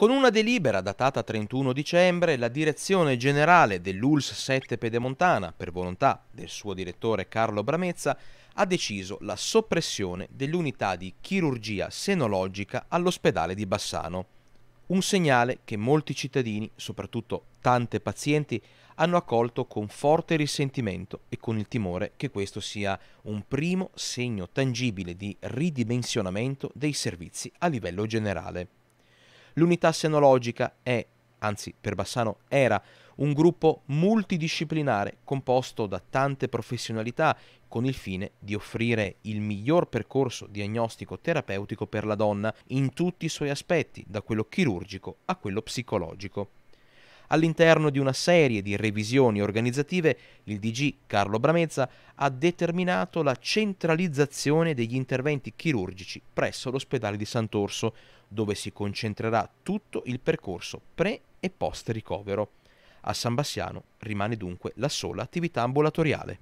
Con una delibera datata 31 dicembre, la direzione generale dell'ULS 7 Pedemontana, per volontà del suo direttore Carlo Bramezza, ha deciso la soppressione dell'unità di chirurgia senologica all'ospedale di Bassano. Un segnale che molti cittadini, soprattutto tante pazienti, hanno accolto con forte risentimento e con il timore che questo sia un primo segno tangibile di ridimensionamento dei servizi a livello generale. L'unità senologica è, anzi per Bassano era, un gruppo multidisciplinare composto da tante professionalità con il fine di offrire il miglior percorso diagnostico-terapeutico per la donna in tutti i suoi aspetti, da quello chirurgico a quello psicologico. All'interno di una serie di revisioni organizzative, il DG Carlo Bramezza ha determinato la centralizzazione degli interventi chirurgici presso l'ospedale di Sant'Orso, dove si concentrerà tutto il percorso pre e post ricovero. A San Bassiano rimane dunque la sola attività ambulatoriale.